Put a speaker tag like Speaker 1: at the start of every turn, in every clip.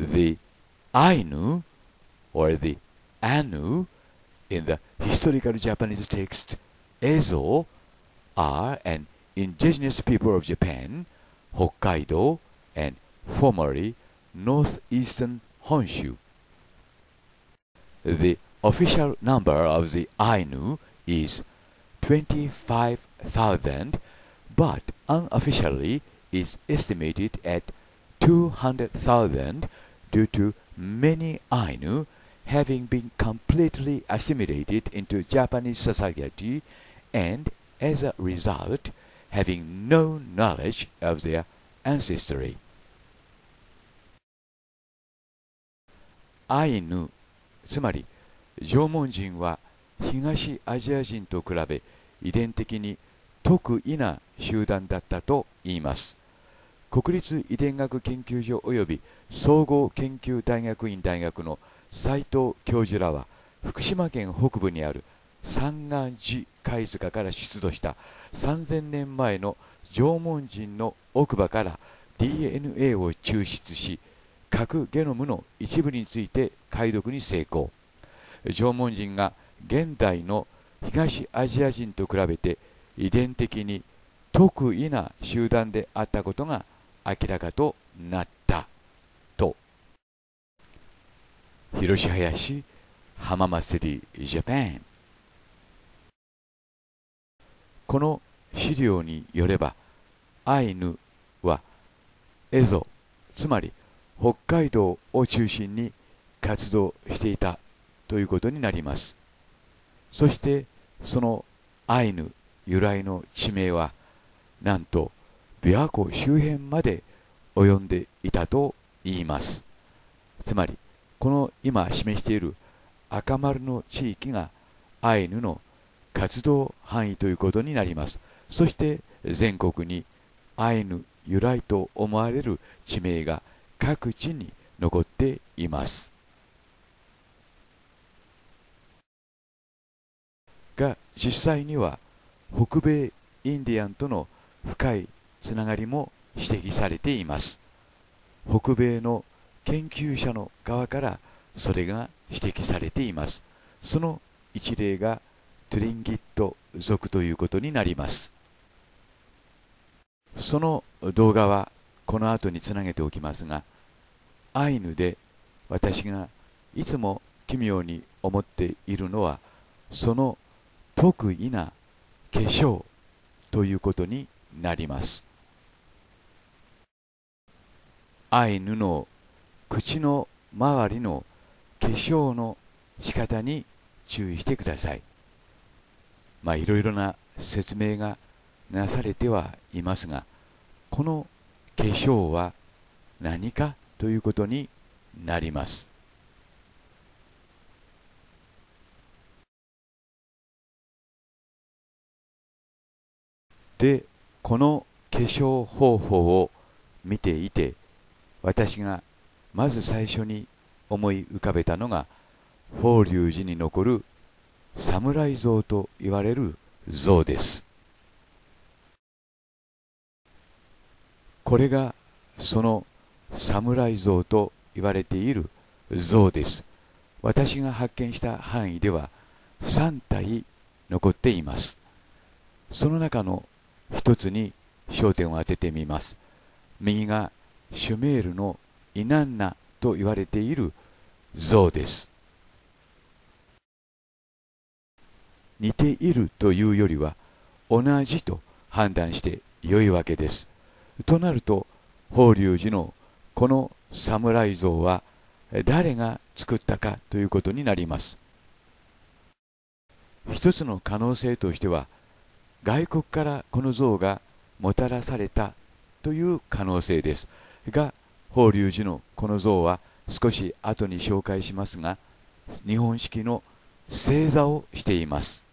Speaker 1: the Ainu or the Anu in the historical Japanese text Ezo are an indigenous people of Japan, Hokkaido, and formerly northeastern Honshu. The official number of the Ainu is 25,000, but unofficially is estimated at 200,000 due to many Ainu having been completely assimilated into Japanese society and, as a result, having no knowledge of their ancestry. a i n つまり縄文人は東アジア人と比べ遺伝的に特異な集団だったといいます国立遺伝学研究所及び総合研究大学院大学の斎藤教授らは福島県北部にある三眼寺貝塚から出土した3000年前の縄文人の奥歯から DNA を抽出し核ゲノムの一部について解読に成功縄文人が現代の東アジア人と比べて遺伝的に特異な集団であったことが明らかとなった広志林浜松シジャパンこの資料によればアイヌはエゾつまり北海道を中心に活動していたということになりますそしてそのアイヌ由来の地名はなんと琵琶湖周辺まで及んでいたと言いますつまり「この今示している赤丸の地域がアイヌの活動範囲ということになります。そして全国にアイヌ由来と思われる地名が各地に残っています。が実際には北米インディアンとの深いつながりも指摘されています。北米の研究者の側からそれが指摘されていますその一例がトゥリンギット族ということになりますその動画はこの後につなげておきますがアイヌで私がいつも奇妙に思っているのはその特異な化粧ということになりますアイヌの口の周りの化粧の仕方に注意してくださいまあいろいろな説明がなされてはいますがこの化粧は何かということになりますでこの化粧方法を見ていて私がまず最初に思い浮かべたのが法隆寺に残る侍像といわれる像ですこれがその侍像と言われている像です私が発見した範囲では3体残っていますその中の一つに焦点を当ててみます右がシュメールのイナンナと言われている像です。似ているというよりは同じと判断して良いわけです。となると法隆寺のこの侍像は誰が作ったかということになります。一つの可能性としては外国からこの像がもたらされたという可能性ですが法隆寺のこの像は少し後に紹介しますが日本式の正座をしています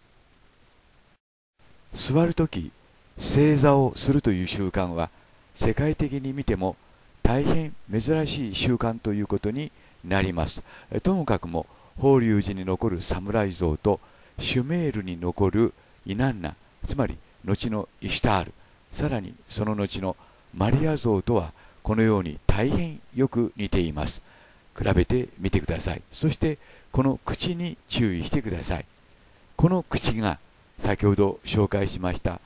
Speaker 1: 座る時正座をするという習慣は世界的に見ても大変珍しい習慣ということになりますともかくも法隆寺に残る侍像とシュメールに残るイナンナつまり後のイシュタールさらにその後のマリア像とはこのように大変よく似ています比べてみてくださいそしてこの口に注意してくださいこの口が先ほど紹介しました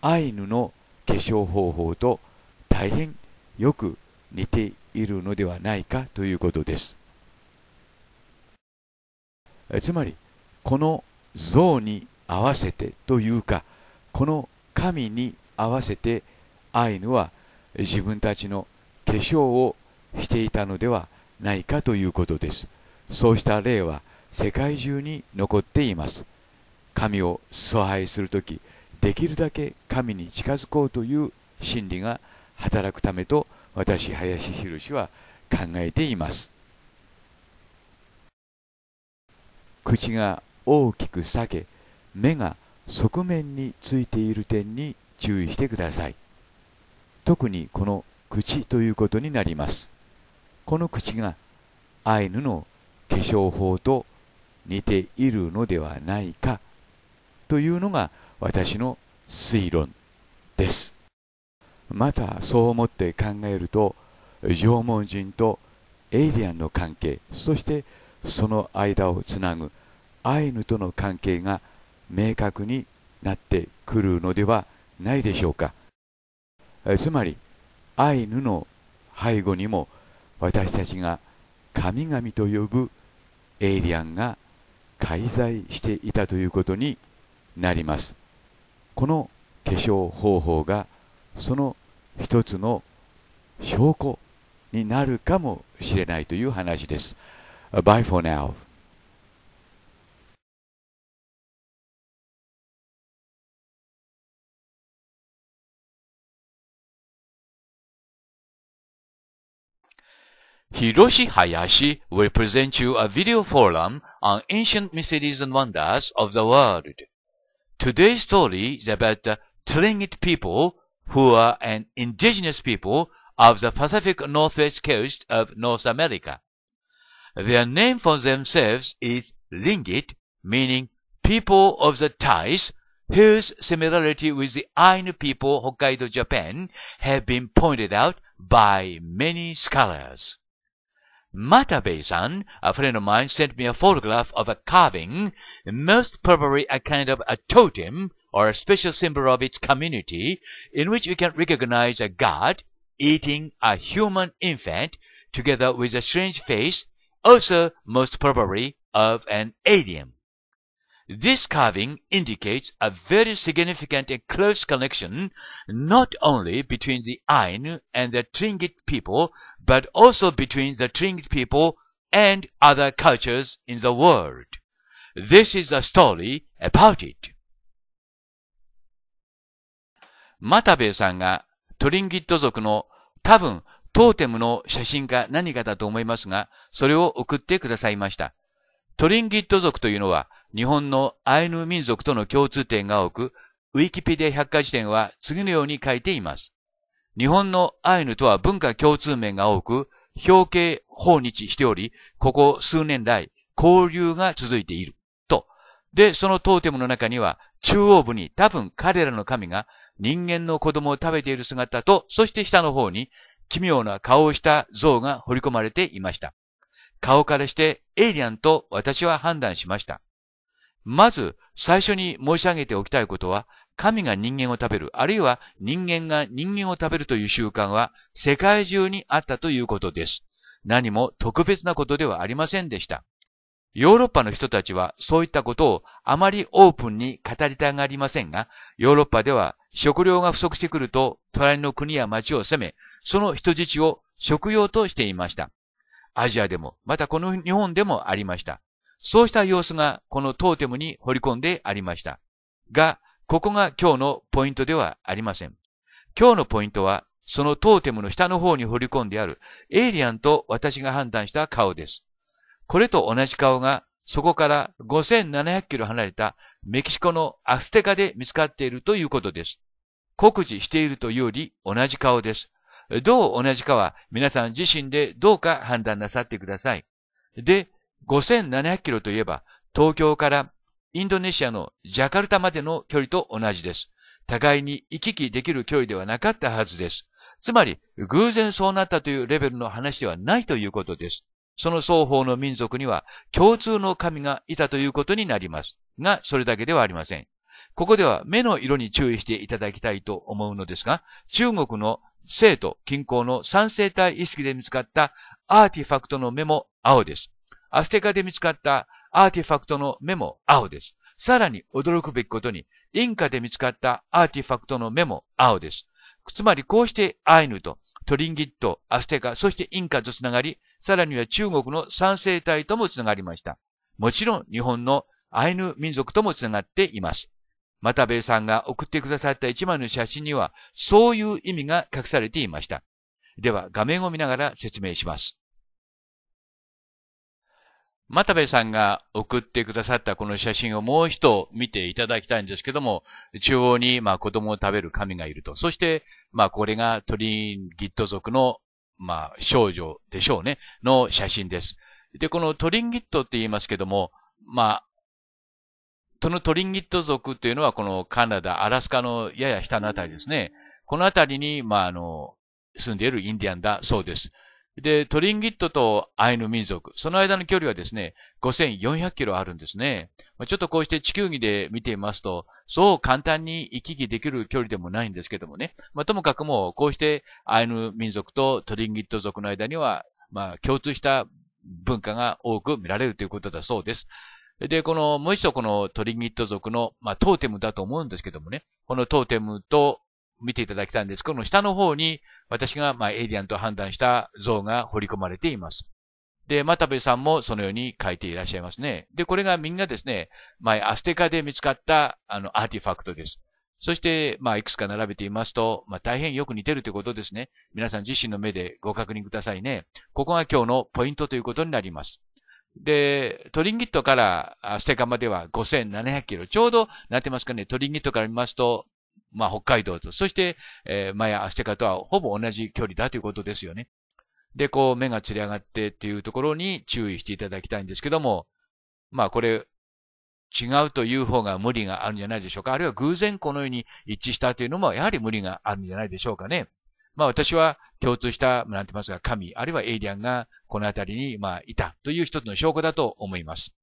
Speaker 1: アイヌの化粧方法と大変よく似ているのではないかということですつまりこの像に合わせてというかこの神に合わせてアイヌは自分たちの化粧をしていたのではないかということですそうした例は世界中に残っています神を崇拝する時できるだけ神に近づこうという心理が働くためと私林宏は考えています口が大きく裂け目が側面についている点に注意してください特にこの口ということになりますこの口がアイヌの化粧法と似ているのではないかというのが私の推論ですまたそう思って考えると縄文人とエイリアンの関係そしてその間をつなぐアイヌとの関係が明確になってくるのではないでしょうかつまりアイヌの背後にも私たちが神々と呼ぶエイリアンが介在していたということになりますこの化粧方法がその一つの証拠になるかもしれないという話です。Bye for now. Hiroshi Hayashi will present you a video forum on ancient mysteries and wonders of the world. Today's story is about the Tlingit people who are an indigenous people of the Pacific Northwest coast of North America. Their name for themselves is Lingit, meaning people of the ties, whose similarity with the Ainu people Hokkaido, Japan, have been pointed out by many scholars. Matabezan, san a friend of mine, sent me a photograph of a carving, most probably a kind of a totem or a special symbol of its community, in which we can recognize a god eating a human infant together with a strange face, also most probably of an alien. This carving indicates a very significant and close connection not only between the Ainu and the Tlingit people, but also between the Tlingit people and other cultures in the world. This is a story about it. マタベさんがトリンギット族の多分トーテムの写真か何かだと思いますが、それを送ってくださいました。トリンギット族というのは日本のアイヌ民族との共通点が多く、ウィキペディア百科事典は次のように書いています。日本のアイヌとは文化共通面が多く、表敬訪日しており、ここ数年来、交流が続いている。と。で、そのトーテムの中には、中央部に多分彼らの神が人間の子供を食べている姿と、そして下の方に奇妙な顔をした像が彫り込まれていました。顔からしてエイリアンと私は判断しました。まず、最初に申し上げておきたいことは、神が人間を食べる、あるいは人間が人間を食べるという習慣は世界中にあったということです。何も特別なことではありませんでした。ヨーロッパの人たちはそういったことをあまりオープンに語りたがりませんが、ヨーロッパでは食料が不足してくると隣の国や町を攻め、その人質を食用としていました。アジアでも、またこの日本でもありました。そうした様子がこのトーテムに掘り込んでありました。が、ここが今日のポイントではありません。今日のポイントは、そのトーテムの下の方に掘り込んであるエイリアンと私が判断した顔です。これと同じ顔がそこから5700キロ離れたメキシコのアステカで見つかっているということです。酷似しているというより同じ顔です。どう同じかは皆さん自身でどうか判断なさってください。で、5700キロといえば、東京からインドネシアのジャカルタまでの距離と同じです。互いに行き来できる距離ではなかったはずです。つまり、偶然そうなったというレベルの話ではないということです。その双方の民族には共通の神がいたということになります。が、それだけではありません。ここでは目の色に注意していただきたいと思うのですが、中国の生徒近郊の三生体意識で見つかったアーティファクトの目も青です。アステカで見つかったアーティファクトの目も青です。さらに驚くべきことに、インカで見つかったアーティファクトの目も青です。つまりこうしてアイヌとトリンギット、アステカ、そしてインカとつながり、さらには中国の三生体ともつながりました。もちろん日本のアイヌ民族ともつながっています。又兵衛さんが送ってくださった一枚の写真には、そういう意味が隠されていました。では、画面を見ながら説明します。又兵衛さんが送ってくださったこの写真をもう一度見ていただきたいんですけども、中央にまあ子供を食べる神がいると。そして、まあこれがトリンギット族のまあ少女でしょうね、の写真です。で、このトリンギットって言いますけども、まそのトリンギット族というのは、このカナダ、アラスカのやや下のあたりですね。このあたりに、まあ、あの、住んでいるインディアンだそうです。で、トリンギットとアイヌ民族、その間の距離はですね、5400キロあるんですね。ちょっとこうして地球儀で見ていますと、そう簡単に行き来できる距離でもないんですけどもね。まあ、ともかくもう、こうしてアイヌ民族とトリンギット族の間には、まあ、共通した文化が多く見られるということだそうです。で、この、もう一度このトリニット族の、まあ、トーテムだと思うんですけどもね、このトーテムと見ていただきたいんです。この下の方に、私が、まあ、エイリアンと判断した像が彫り込まれています。で、又部さんもそのように書いていらっしゃいますね。で、これがみんなですね、前、まアステカで見つかった、あの、アーティファクトです。そして、まあ、いくつか並べていますと、まあ、大変よく似てるということですね。皆さん自身の目でご確認くださいね。ここが今日のポイントということになります。で、トリンギットからステカまでは5700キロ。ちょうど、なってますかね、トリンギットから見ますと、まあ、北海道と、そして、えー、マヤ、アステカとはほぼ同じ距離だということですよね。で、こう、目がつり上がってっていうところに注意していただきたいんですけども、まあ、これ、違うという方が無理があるんじゃないでしょうか。あるいは偶然このように一致したというのも、やはり無理があるんじゃないでしょうかね。まあ私は共通した、なんて言いますが、神、あるいはエイリアンがこの辺りに、まあ、いたという一つの証拠だと思います。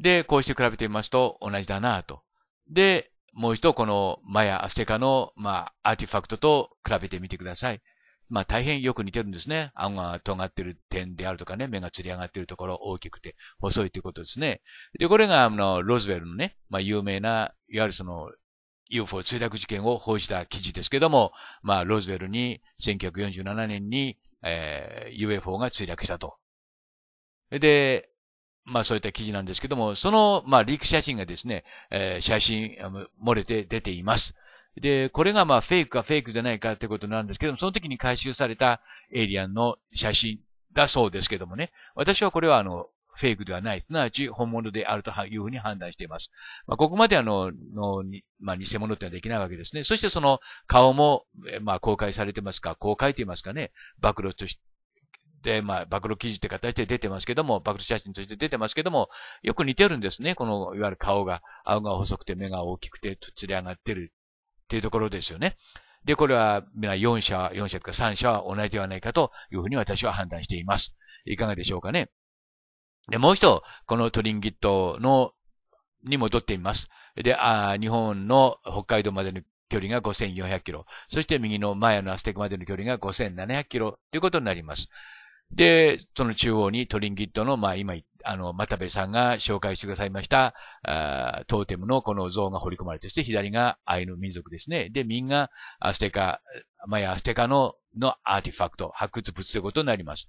Speaker 1: で、こうして比べてみますと同じだなと。で、もう一度このマヤ・アステカの、まあ、アーティファクトと比べてみてください。まあ、大変よく似てるんですね。顎が尖ってる点であるとかね、目がつり上がってるところ大きくて細いということですね。で、これが、あの、ロズベルのね、まあ、有名な、いわゆるその、UFO 墜落事件を報じた記事ですけども、まあ、ロズウェルに1947年に、えー、UFO が墜落したと。で、まあそういった記事なんですけども、その、まあリーク写真がですね、えー、写真、漏れて出ています。で、これがまあフェイクかフェイクじゃないかってことなんですけども、その時に回収されたエイリアンの写真だそうですけどもね、私はこれはあの、フェイクではない、すなわち本物であるというふうに判断しています。まあ、ここまであの、のまあ、偽物ってのはできないわけですね。そしてその顔も、まあ、公開されてますか、公開と言いますかね、暴露として、で、まあ、暴露記事って形で出てますけども、暴露写真として出てますけども、よく似てるんですね。この、いわゆる顔が、青が細くて目が大きくて、とつり上がってるっていうところですよね。で、これは、皆4社、4社とか3社は同じではないかというふうに私は判断しています。いかがでしょうかね。で、もう一度、このトリンギットの、に戻ってみます。で、あ日本の北海道までの距離が5400キロ。そして右のマヤのアステクまでの距離が5700キロということになります。で、その中央にトリンギットの、まあ今、あの、又部さんが紹介してくださいました、あトーテムのこの像が彫り込まれて、して左がアイヌ民族ですね。で、右がアステカ、マヤアステカの、のアーティファクト、発掘物ということになります。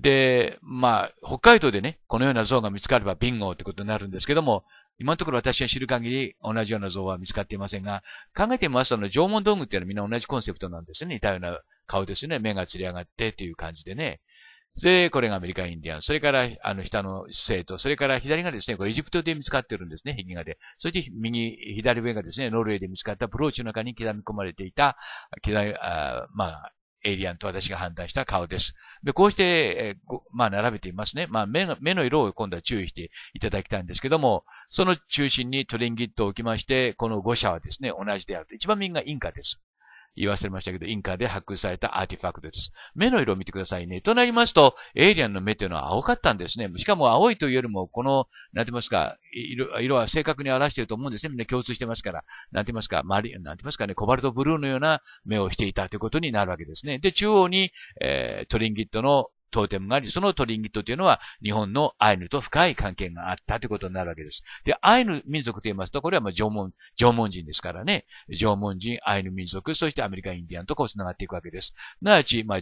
Speaker 1: で、まあ、北海道でね、このような像が見つかればビンゴってことになるんですけども、今のところ私が知る限り同じような像は見つかっていませんが、考えてみますと、あの、縄文道具っていうのはみんな同じコンセプトなんですね。似たような顔ですね。目がつり上がってっていう感じでね。で、これがアメリカインディアン。それから、あの、下の生徒。それから左がですね、これエジプトで見つかってるんですね、壁画で。そして右、左上がですね、ノルウェーで見つかったブローチの中に刻み込まれていた、刻み、あまあ、エイリアンと私が判断した顔です。で、こうして、えー、まあ、並べていますね。まあ、目の、目の色を今度は注意していただきたいんですけども、その中心にトリンギットを置きまして、この5社はですね、同じであると。一番右がインカです。言わせましたけど、インカで発掘されたアーティファクトです。目の色を見てくださいね。となりますと、エイリアンの目というのは青かったんですね。しかも青いというよりも、この、なんて言いますか、色色は正確に表していると思うんですね。みんな共通してますから、なんて言いますか、マリ、なんて言いますかね、コバルトブルーのような目をしていたということになるわけですね。で、中央に、えー、トリンギットのトーテムがあり、そのトリンギットというのは日本のアイヌと深い関係があったということになるわけです。で、アイヌ民族と言いますと、これはまあ縄文、縄文人ですからね。縄文人、アイヌ民族、そしてアメリカインディアンとこう繋がっていくわけです。なわち、まあ、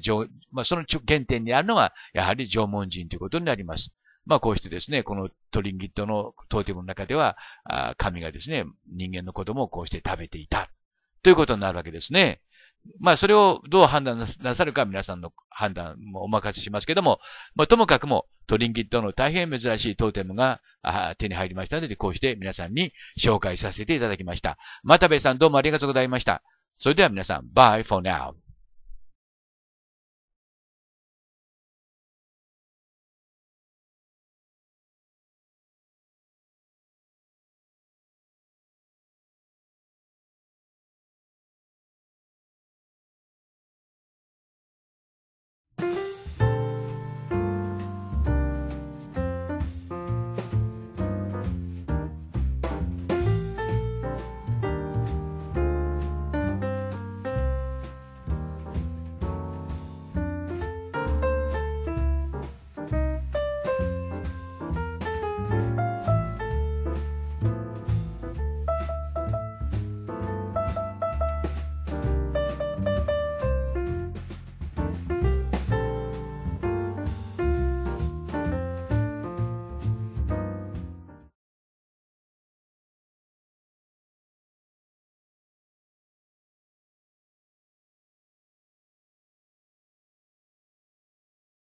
Speaker 1: まあ、その原点にあるのは、やはり縄文人ということになります。まあこうしてですね、このトリンギットのトーテムの中では、神がですね、人間の子供をこうして食べていた。ということになるわけですね。まあ、それをどう判断なさるか皆さんの判断もお任せしますけども、まあ、ともかくも、トリンキットの大変珍しいトーテムが手に入りましたので、こうして皆さんに紹介させていただきました。またべさんどうもありがとうございました。それでは皆さん、bye for now.